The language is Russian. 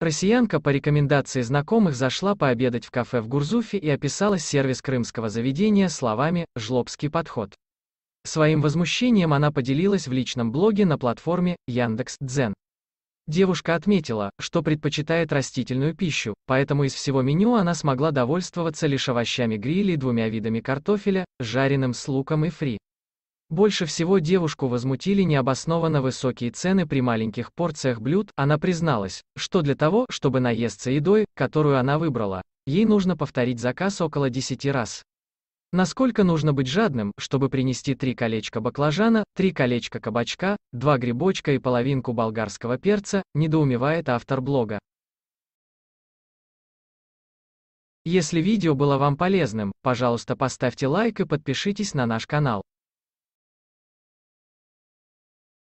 Россиянка по рекомендации знакомых зашла пообедать в кафе в Гурзуфе и описала сервис крымского заведения словами «жлобский подход». Своим возмущением она поделилась в личном блоге на платформе Яндекс.Дзен. Девушка отметила, что предпочитает растительную пищу, поэтому из всего меню она смогла довольствоваться лишь овощами гриль и двумя видами картофеля, жареным с луком и фри. Больше всего девушку возмутили необоснованно высокие цены при маленьких порциях блюд, она призналась, что для того, чтобы наесться едой, которую она выбрала, ей нужно повторить заказ около 10 раз. Насколько нужно быть жадным, чтобы принести три колечка баклажана, три колечка кабачка, два грибочка и половинку болгарского перца, недоумевает автор блога. Если видео было вам полезным, пожалуйста поставьте лайк и подпишитесь на наш канал.